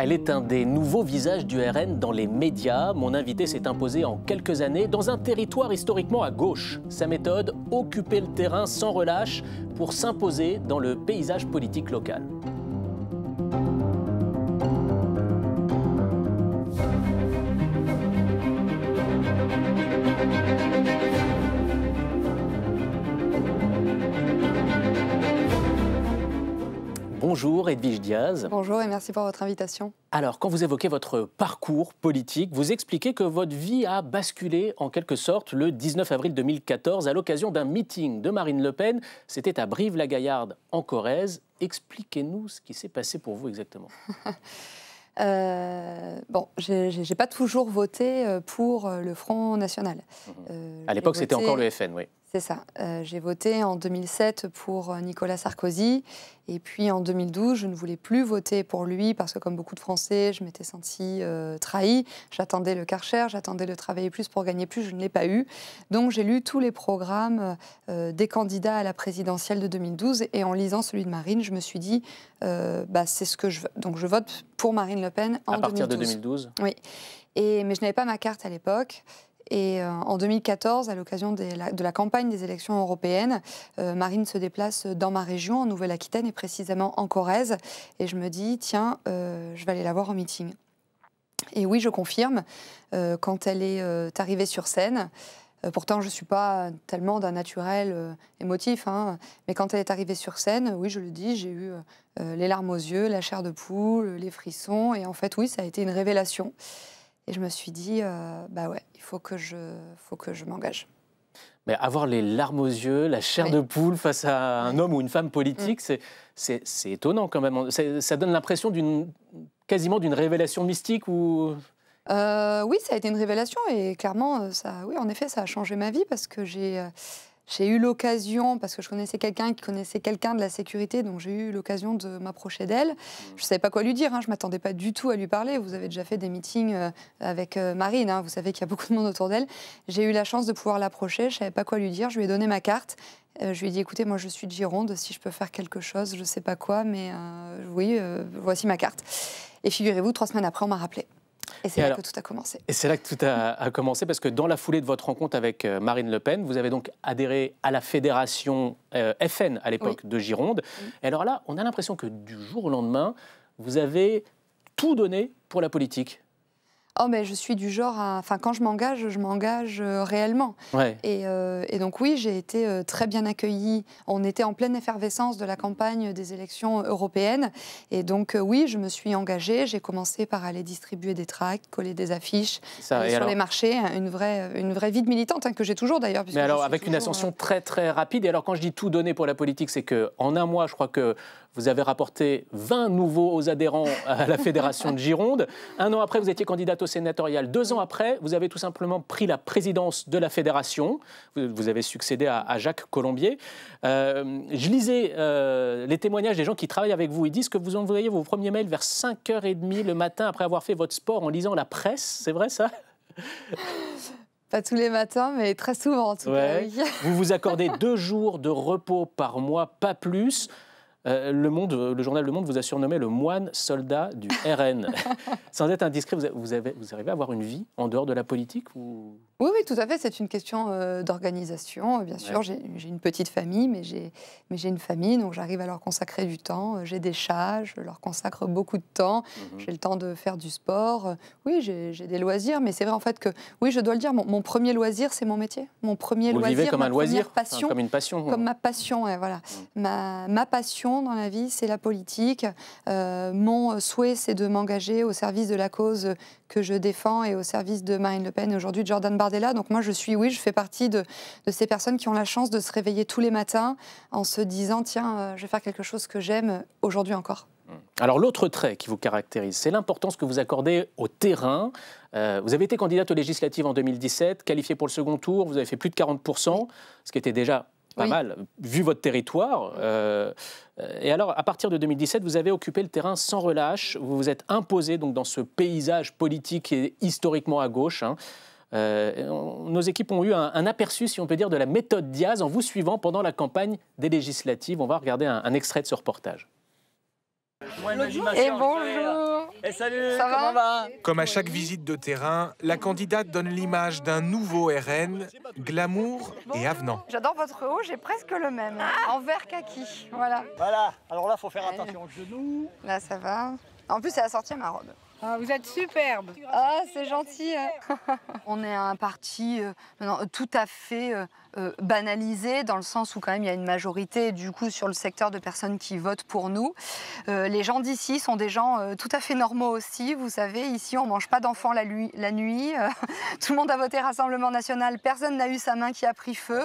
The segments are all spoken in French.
Elle est un des nouveaux visages du RN dans les médias. Mon invité s'est imposé en quelques années dans un territoire historiquement à gauche. Sa méthode, occuper le terrain sans relâche pour s'imposer dans le paysage politique local. Bonjour Edwige Diaz. Bonjour et merci pour votre invitation. Alors, quand vous évoquez votre parcours politique, vous expliquez que votre vie a basculé en quelque sorte le 19 avril 2014 à l'occasion d'un meeting de Marine Le Pen. C'était à Brive-la-Gaillarde, en Corrèze. Expliquez-nous ce qui s'est passé pour vous exactement. Euh, bon, bon, n'ai pas toujours voté euh, pour euh, le Front National. Mmh. à l'époque, c'était encore le FN, oui. C'est ça. Euh, j'ai voté en 2007 pour euh, Nicolas Sarkozy. Et puis en 2012, je ne voulais plus voter pour lui parce que, comme beaucoup de Français, je m'étais sentie euh, trahie. J'attendais le Karcher, j'attendais de Travailler plus pour gagner plus. Je ne l'ai pas eu. Donc j'ai lu tous les programmes des candidats à la présidentielle de 2012. Et en lisant celui de Marine, je me suis dit, bah, c'est ce que je veux. Donc je vote pour Marine Le Pen en 2012. À partir de 2012 Oui. Et, mais je n'avais pas ma carte à l'époque. Et euh, en 2014, à l'occasion de la campagne des élections européennes, euh, Marine se déplace dans ma région, en Nouvelle-Aquitaine et précisément en Corrèze. Et je me dis, tiens, euh, je vais aller la voir en meeting. Et oui, je confirme, quand elle est arrivée sur scène, pourtant, je ne suis pas tellement d'un naturel émotif, hein, mais quand elle est arrivée sur scène, oui, je le dis, j'ai eu les larmes aux yeux, la chair de poule, les frissons, et en fait, oui, ça a été une révélation. Et je me suis dit, euh, bah ouais, il faut que je, faut que je m'engage. Mais avoir les larmes aux yeux, la chair de poule face à un homme ou une femme politique, mm. c'est c'est étonnant quand même. Ça donne l'impression d'une quasiment d'une révélation mystique ou. Euh, oui, ça a été une révélation et clairement, euh, ça, oui, en effet, ça a changé ma vie parce que j'ai j'ai eu l'occasion, parce que je connaissais quelqu'un qui connaissait quelqu'un de la sécurité, donc j'ai eu l'occasion de m'approcher d'elle. Je ne savais pas quoi lui dire, hein, je ne m'attendais pas du tout à lui parler. Vous avez déjà fait des meetings euh, avec euh, Marine, hein, vous savez qu'il y a beaucoup de monde autour d'elle. J'ai eu la chance de pouvoir l'approcher, je ne savais pas quoi lui dire, je lui ai donné ma carte. Euh, je lui ai dit, écoutez, moi je suis de Gironde, si je peux faire quelque chose, je ne sais pas quoi, mais oui, voici ma carte. Et figurez-vous, trois semaines après, on m'a rappelé. Et c'est là que tout a commencé. Et c'est là que tout a, commencé parce que dans la foulée de votre rencontre avec euh, Marine Le Pen, vous avez donc adhéré à la fédération euh, FN à l'époque de Gironde. Et alors là, on a l'impression que du jour au lendemain, vous avez tout donné pour la politique oh mais je suis du genre à... Enfin, quand je m'engage, je m'engage euh, réellement. Euh, et, donc oui, j'ai été euh, très bien accueillie. On était en pleine effervescence de la campagne des élections européennes. Et donc oui, je me suis engagée. J'ai commencé par aller distribuer des tracts, coller des affiches sur les marchés. Hein, une vraie, une vraie vie de militante hein, que j'ai toujours d'ailleurs. Mais alors avec une ascension très très rapide. Et alors quand je dis tout donner pour la politique, c'est qu'en un mois, je crois que vous avez rapporté 20 nouveaux adhérents à la Fédération de Gironde. Un an après, vous étiez candidate au sénatorial. Deux ans après, vous avez tout simplement pris la présidence de la Fédération. Vous avez succédé à, Jacques Colombier. Euh, je lisais euh, les témoignages des gens qui travaillent avec vous. Ils disent que vous envoyez vos premiers mails vers 5h30 le matin après avoir fait votre sport en lisant la presse. C'est vrai ça Pas tous les matins, mais très souvent en tout cas. Vous vous accordez deux jours de repos par mois, pas plus. Euh, le, Monde, le journal Le Monde vous a surnommé le moine soldat du RN. Sans être indiscret, vous, avez, vous arrivez à avoir une vie en dehors de la politique ou... Oui, oui, tout à fait. C'est une question euh, d'organisation. Euh, bien sûr, j'ai une petite famille, mais j'ai une famille, donc j'arrive à leur consacrer du temps. J'ai des chats, je leur consacre beaucoup de temps. Mhm. J'ai le temps de faire du sport. Oui, j'ai des loisirs, mais c'est vrai en fait que, oui, je dois le dire, mon, premier loisir, c'est mon métier. Mon premier vous loisir, vivez comme ma un loisir, passion, comme une passion. Comme ma passion, voilà. Mhm. Ma, ma passion dans la vie, c'est la politique. Euh, mon souhait, c'est de m'engager au service de la cause que je défends et au service de Marine Le Pen et aujourd'hui de Jordan Bardella. Donc moi, je suis, oui, je fais partie de, ces personnes qui ont la chance de se réveiller tous les matins en se disant, tiens, euh, je vais faire quelque chose que j'aime aujourd'hui encore. Mmh. Alors l'autre trait qui vous caractérise, c'est l'importance que vous accordez au terrain. Euh, vous avez été candidate aux législatives en 2017, qualifiée pour le second tour, vous avez fait plus de 40%, ce qui était déjà pas mal, vu votre territoire. Euh, et alors, à partir de 2017, vous avez occupé le terrain sans relâche, vous vous êtes imposé donc, dans ce paysage politique et historiquement à gauche. Hein. Euh, nos équipes ont eu un, aperçu, si on peut dire, de la méthode Diaz en vous suivant pendant la campagne des législatives. On va regarder un, un extrait de ce reportage. Et bonjour eh, salut, va, Comme à chaque visite de terrain, la candidate donne l'image d'un nouveau RN, glamour et avenant. J'adore votre haut, j'ai presque le même, en vert kaki, voilà. Voilà, alors là, faut faire attention aux genoux. Là, ça va. En plus, c'est la sortie ma robe. Ah, vous êtes superbe. Ah, c'est gentil. Hein. On est un parti euh, tout à fait euh, euh, banalisé, dans le sens où quand même il y a une majorité, du coup, sur le secteur de personnes qui votent pour nous. les gens d'ici sont des gens tout à fait normaux aussi. Vous savez, ici, on mange pas d'enfants la, nuit. tout le monde a voté Rassemblement national. Personne n'a eu sa main qui a pris feu.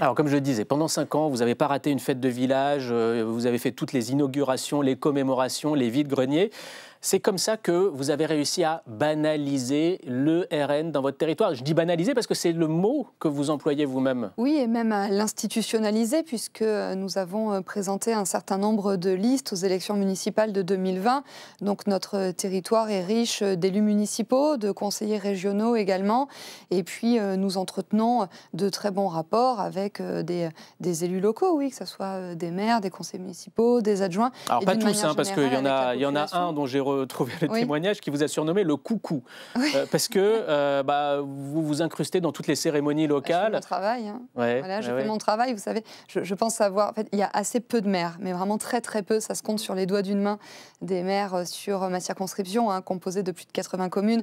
Alors, comme je le disais, pendant cinq ans, vous n'avez pas raté une fête de village, vous avez fait toutes les inaugurations, les commémorations, les vides greniers. C'est comme ça que vous avez réussi à banaliser le RN dans votre territoire. Je dis banaliser parce que c'est le mot que vous employez vous-même. Oui, et même à l'institutionnaliser, puisque nous avons euh, présenté un certain nombre de listes aux élections municipales de 2020. Donc notre territoire est riche euh, d'élus municipaux, de conseillers régionaux également. Et puis euh, nous entretenons de très bons rapports avec des, élus locaux, oui, que ce soit des maires, des conseillers municipaux, des adjoints. Alors pas tous, hein, parce qu'il y en a, y en a un dont j'ai retrouver le témoignage qui vous a surnommé le coucou. Euh, parce que euh, bah, vous vous incrustez dans toutes les cérémonies locales. Bah, je fais mon travail. Hein. je fais mon travail. Vous savez, je, pense avoir En fait, il y a assez peu de maires, mais vraiment très très peu. Ça se compte sur les doigts d'une main des maires euh, sur ma circonscription, hein, composée de plus de 80 communes,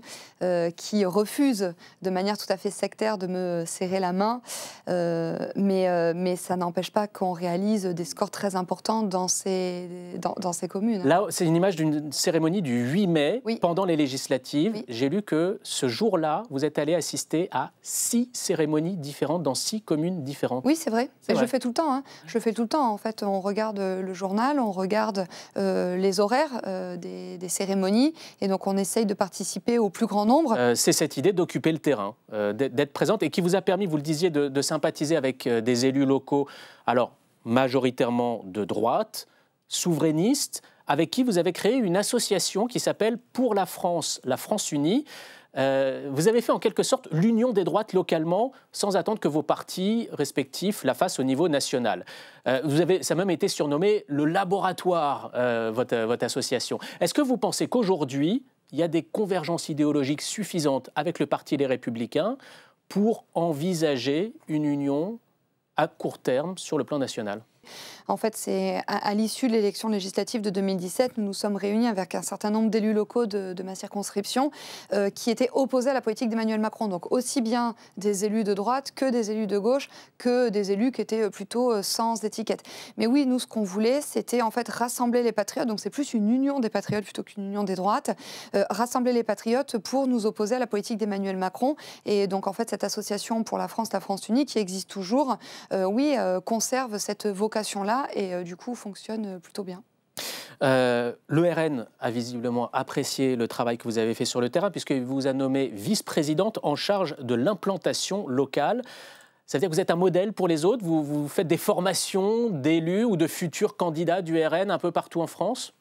qui refusent de manière tout à fait sectaire de me serrer la main. mais, mais ça n'empêche pas qu'on réalise des scores très importants dans ces, dans, ces communes. Hein. Là, c'est une image d'une cérémonie du 8 mai, pendant les législatives. J'ai lu que ce jour-là, vous êtes allé assister à six cérémonies différentes dans six communes différentes. Oui, c'est vrai. je fais tout le temps. Hein. Je fais tout le temps. En fait, on regarde euh, le journal, on regarde euh, les horaires euh, des, cérémonies, et donc on essaye de participer au plus grand nombre. c'est cette idée d'occuper le terrain, d'être présente, et qui vous a permis, vous le disiez, de, sympathiser avec des élus locaux. Alors majoritairement de droite, souverainistes, avec qui vous avez créé une association qui s'appelle Pour la France, la France Unie. Euh, vous avez fait en quelque sorte l'union des droites localement sans attendre que vos partis respectifs la fassent au niveau national. Euh, vous avez, ça a même été surnommé le laboratoire, euh, votre, votre association. Est-ce que vous pensez qu'aujourd'hui, il y a des convergences idéologiques suffisantes avec le Parti Les Républicains pour envisager une union à court terme sur le plan national en fait, c'est à, l'issue de l'élection législative de 2017, nous nous sommes réunis avec un certain nombre d'élus locaux de, ma circonscription euh, qui étaient opposés à la politique d'Emmanuel Macron. Donc aussi bien des élus de droite que des élus de gauche, que des élus qui étaient euh, plutôt euh, sans étiquette. Mais oui, nous, ce qu'on voulait, c'était en fait rassembler les patriotes. Donc c'est plus une union des patriotes plutôt qu'une union des droites. rassembler les patriotes pour nous opposer à la politique d'Emmanuel Macron. Et donc en fait, cette association pour la France, la France unie, qui existe toujours, oui, conserve cette vocation là et euh, du coup fonctionne euh, plutôt bien. Euh, a visiblement apprécié le travail que vous avez fait sur le terrain, puisqu'il vous a nommé vice-présidente en charge de l'implantation locale. C'est-à-dire que vous êtes un modèle pour les autres, vous, vous faites des formations d'élus ou de futurs candidats du RN un peu partout en France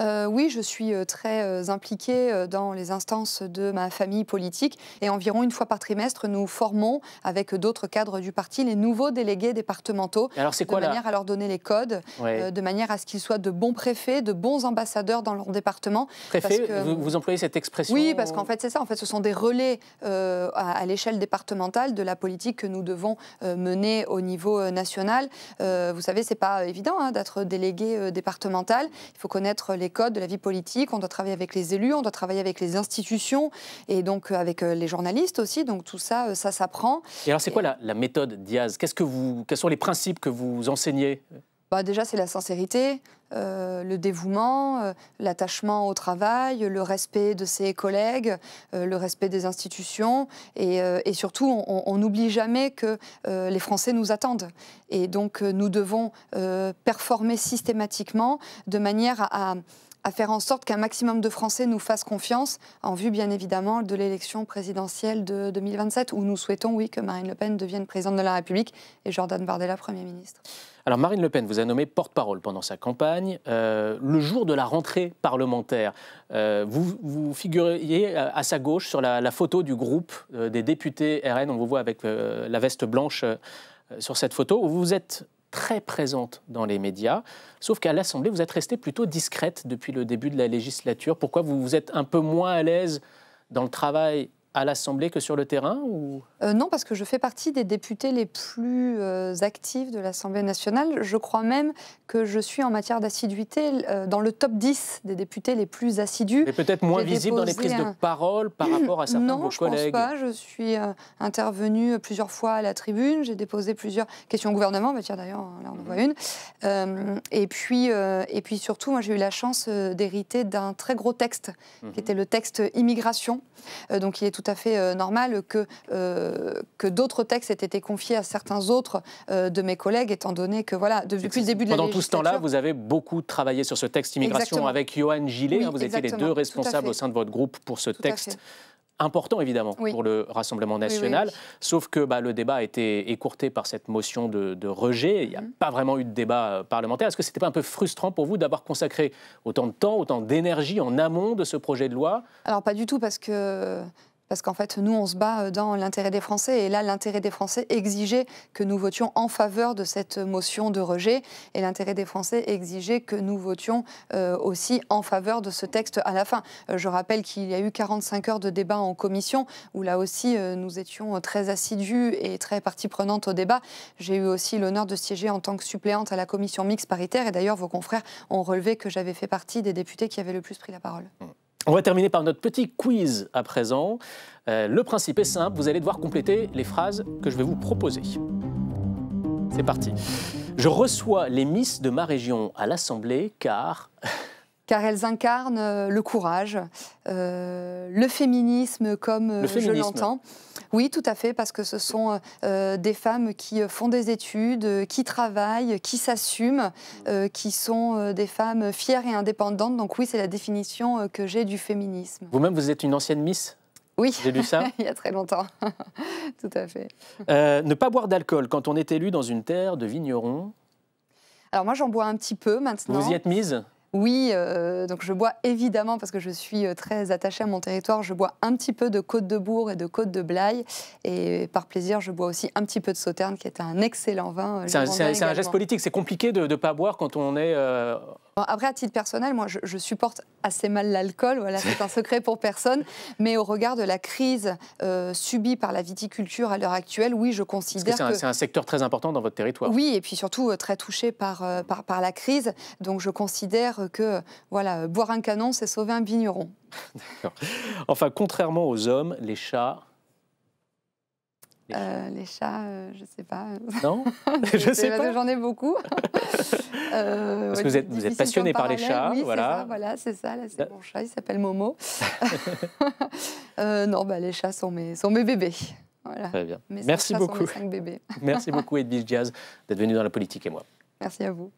euh, oui, je suis euh, très euh, impliquée dans les instances de ma famille politique et environ une fois par trimestre, nous formons avec d'autres cadres du parti les nouveaux délégués départementaux de manière à leur donner les codes, de manière à ce qu'ils soient de bons préfets, de bons ambassadeurs dans leur département. Préfet, vous, employez cette expression Oui, parce qu'en fait c'est ça, en fait ce sont des relais à, l'échelle départementale de la politique que nous devons mener au niveau national. vous savez, c'est pas évident hein, d'être délégué départemental, il faut connaître les codes de la vie politique, on doit travailler avec les élus, on doit travailler avec les institutions et donc euh, avec euh, les journalistes aussi. Donc tout ça, euh, ça s'apprend. Et alors c'est quoi la, la méthode Diaz Qu'est-ce que vous, Quels sont les principes que vous enseignez bah déjà, c'est la sincérité, euh, le dévouement, euh, l'attachement au travail, le respect de ses collègues, euh, le respect des institutions. Et, surtout, on n'oublie jamais que les Français nous attendent. Et donc, nous devons performer systématiquement de manière à à faire en sorte qu'un maximum de Français nous fassent confiance, en vue bien évidemment de l'élection présidentielle de 2027, où nous souhaitons, oui, que Marine Le Pen devienne présidente de la République et Jordan Bardella Premier ministre. Alors Marine Le Pen vous a nommé porte-parole pendant sa campagne. Euh, le jour de la rentrée parlementaire, euh, vous, vous figuriez euh, à, sa gauche sur la, photo du groupe des députés RN, on vous voit avec la veste blanche sur cette photo, vous êtes très présente dans les médias, sauf qu'à l'Assemblée, vous êtes restée plutôt discrète depuis le début de la législature. Pourquoi vous vous êtes un peu moins à l'aise dans le travail à l'Assemblée que sur le terrain ou... Euh, non, parce que je fais partie des députés les plus euh, actifs de l'Assemblée nationale. Je crois même que je suis en matière d'assiduité euh, dans le top 10 des députés les plus assidus. Mais peut-être moins visible dans les prises de parole par rapport à certains de vos collègues. Non, je ne pense pas. Je suis intervenue plusieurs fois à la tribune. J'ai déposé plusieurs questions au gouvernement. tiens, d'ailleurs, là, on en voit mhm. une. et, puis, et puis surtout, moi, j'ai eu la chance d'hériter d'un très gros texte, qui mhm. était le texte immigration. donc, il est tout à fait euh, normal que, euh, que d'autres textes aient été confiés à certains autres euh, de mes collègues, étant donné que, voilà, depuis le début de l'année. Pendant tout ce temps-là, vous avez beaucoup travaillé sur ce texte immigration avec Johan Gillet. Hein, vous étiez les deux responsables au sein de votre groupe pour ce texte important évidemment pour le Rassemblement national, sauf que bah, le débat a été écourté par cette motion de, rejet, il n'y a mhm. pas vraiment eu de débat parlementaire. Est-ce que c'était pas un peu frustrant pour vous d'avoir consacré autant de temps, autant d'énergie en amont de ce projet de loi Alors pas du tout parce que parce qu'en fait, nous, on se bat euh, dans l'intérêt des Français. Et là, l'intérêt des Français exigeait que nous votions en faveur de cette motion de rejet, et l'intérêt des Français exigeait que nous votions euh, aussi en faveur de ce texte à la fin. Euh, je rappelle qu'il y a eu 45 heures de débat en commission, où là aussi, nous étions très assidus et très partie prenante au débat. J'ai eu aussi l'honneur de siéger en tant que suppléante à la commission mixte paritaire, et d'ailleurs, vos confrères ont relevé que j'avais fait partie des députés qui avaient le plus pris la parole. Mmh. On va terminer par notre petit quiz à présent. Euh, le principe est simple, vous allez devoir compléter les phrases que je vais vous proposer. C'est parti. Je reçois les Miss de ma région à l'Assemblée car car elles incarnent euh, le courage, euh, le féminisme comme euh, je l'entends. Oui, tout à fait, parce que ce sont des femmes qui font des études, qui travaillent, qui s'assument, qui sont des femmes fières et indépendantes. Donc oui, c'est la définition que j'ai du féminisme. Vous-même, vous êtes une ancienne Miss oui, j'ai lu ça. il y a très longtemps. tout à fait. ne pas boire d'alcool quand on est élu dans une terre de vignerons. Alors moi, j'en bois un petit peu maintenant. Vous y êtes mise oui, euh, donc je bois évidemment, parce que je suis euh, très attachée à mon territoire, je bois un petit peu de Côte de Bourg et de Côte de Blaye. Et par plaisir, je bois aussi un petit peu de Sauterne, qui est un excellent vin. Euh, c'est un, geste politique, c'est compliqué de ne pas boire quand on est après, à titre personnel, moi, je, supporte assez mal l'alcool, voilà, c'est un secret pour personne, mais au regard de la crise euh, subie par la viticulture à l'heure actuelle, oui, je considère que... C'est un, secteur très important dans votre territoire. Oui, et puis surtout euh, très touché par, euh, par, par, la crise, donc je considère que, voilà, boire un canon, c'est sauver un vigneron. Enfin, contrairement aux hommes, les chats les chats, euh, euh, je ne sais pas. Non, je ne sais pas. J'en ai beaucoup. Euh, parce que vous êtes, vous passionné par les chats. Oui, voilà, c'est ça. c'est bah. mon chat, il s'appelle Momo. non, bah, les chats sont mes, sont mes bébés. Très bien. Merci beaucoup. Merci beaucoup, Edwige Diaz, d'être venu dans la politique et moi. Merci à vous.